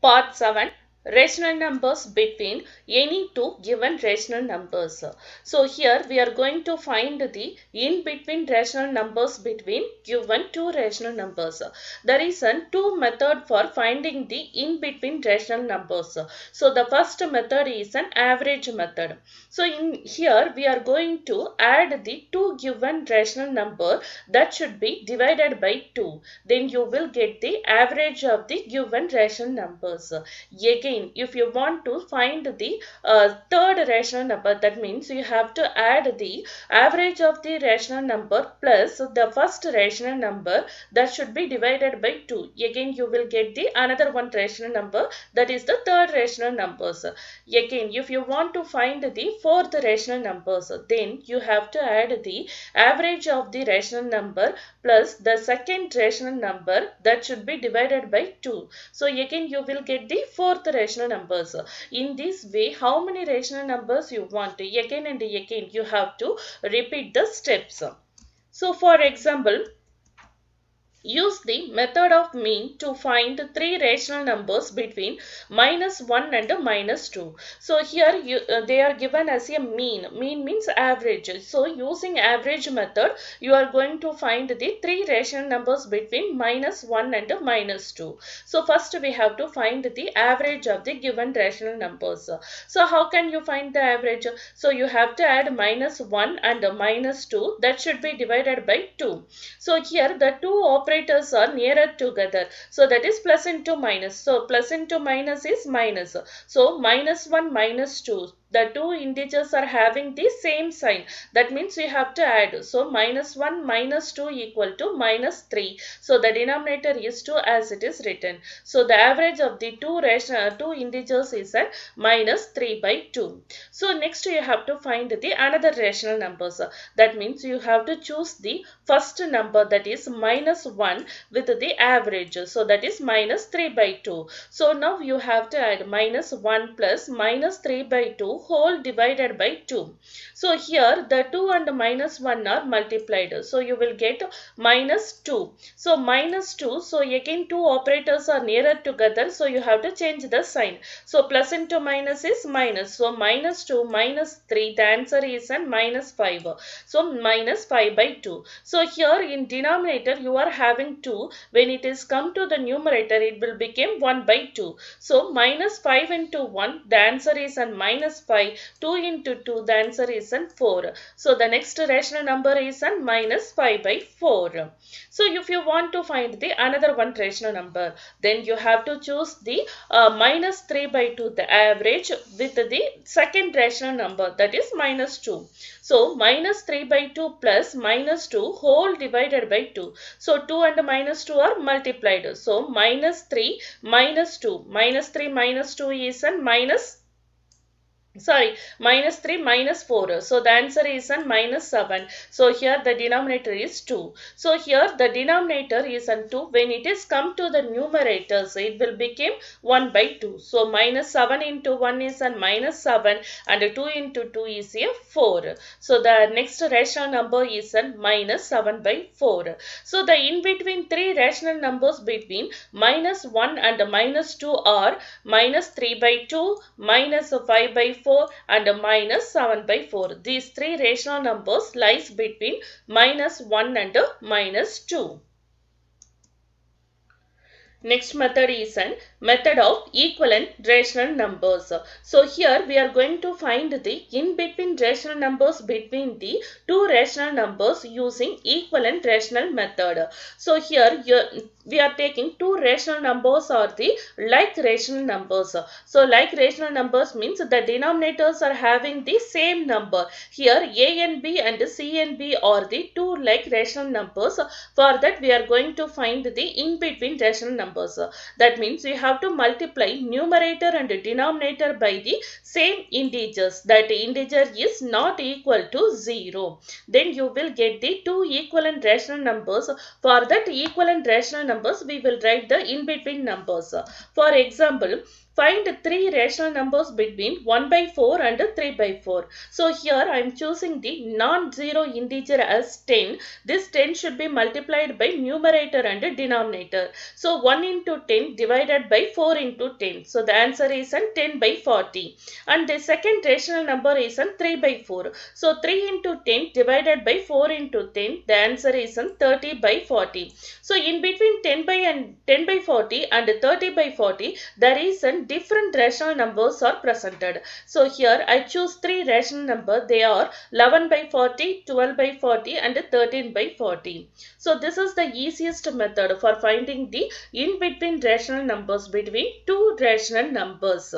part 7 rational numbers between any two given rational numbers. So here we are going to find the in between rational numbers between given two rational numbers. There is a two method for finding the in between rational numbers. So the first method is an average method. So in here we are going to add the two given rational number that should be divided by 2. Then you will get the average of the given rational numbers. Again again, if you want to find the uh, third rational number, that means you have to add the average of the rational number plus the first rational number that should be divided by 2. Again, you will get the another one rational number that is the third rational numbers. Again, if you want to find the fourth rational numbers, then you have to add the average of the rational number plus the second rational number that should be divided by 2. So again, you will get the fourth rational rational numbers. In this way, how many rational numbers you want? Again and again, you have to repeat the steps. So, for example, Use the method of mean to find three rational numbers between minus 1 and minus 2. So here you, uh, they are given as a mean. Mean means average. So using average method, you are going to find the three rational numbers between minus 1 and minus 2. So first we have to find the average of the given rational numbers. So how can you find the average? So you have to add minus 1 and minus 2 that should be divided by 2. So here the 2 of operators are nearer together. So that is plus into minus. So plus into minus is minus. So minus 1 minus 2 the two integers are having the same sign. That means we have to add. So minus 1 minus 2 equal to minus 3. So the denominator is 2 as it is written. So the average of the two, rational, uh, two integers is at minus 3 by 2. So next you have to find the another rational numbers. That means you have to choose the first number that is minus 1 with the average. So that is minus 3 by 2. So now you have to add minus 1 plus minus 3 by 2 whole divided by 2. So here the 2 and minus 1 are multiplied. So you will get minus 2. So minus 2. So again two operators are nearer together. So you have to change the sign. So plus into minus is minus. So minus 2 minus 3. The answer is an minus 5. So minus 5 by 2. So here in denominator you are having 2. When it is come to the numerator it will become 1 by 2. So minus 5 into 1. The answer is an minus 5. 2 into 2, the answer is an 4. So the next rational number is an minus 5 by 4. So if you want to find the another one rational number, then you have to choose the uh, minus 3 by 2, the average with the second rational number that is minus 2. So minus 3 by 2 plus minus 2 whole divided by 2. So 2 and minus 2 are multiplied. So minus 3 minus 2. Minus 3 minus 2 is an minus sorry minus 3 minus 4 so the answer is a 7 so here the denominator is 2 so here the denominator is on 2 when it is come to the numerator so it will become 1 by 2 so minus 7 into 1 is a 7 and 2 into 2 is a 4 so the next rational number is a 7 by 4 so the in between three rational numbers between minus 1 and minus 2 are minus 3 by 2 minus 5 by 4 4 and minus 7 by 4. These three rational numbers lies between minus 1 and minus 2. Next method is an method of equivalent rational numbers. So here we are going to find the in between rational numbers between the two rational numbers using equivalent rational method. So here we are taking two rational numbers or the like rational numbers. So like rational numbers means the denominators are having the same number. Here a and b and c and b are the two like rational numbers. For that we are going to find the in between rational numbers numbers. That means you have to multiply numerator and denominator by the same integers. That integer is not equal to 0. Then you will get the two equivalent rational numbers. For that equivalent rational numbers, we will write the in-between numbers. For example, Find three rational numbers between 1 by 4 and 3 by 4. So here I am choosing the non-zero integer as 10. This 10 should be multiplied by numerator and denominator. So 1 into 10 divided by 4 into 10. So the answer is 10 by 40. And the second rational number is 3 by 4. So 3 into 10 divided by 4 into 10. The answer is 30 by 40. So in between 10 by and 10 by 40 and 30 by 40 there is an different rational numbers are presented. So here I choose three rational number. They are 11 by 40, 12 by 40 and 13 by 40. So this is the easiest method for finding the in between rational numbers between two rational numbers.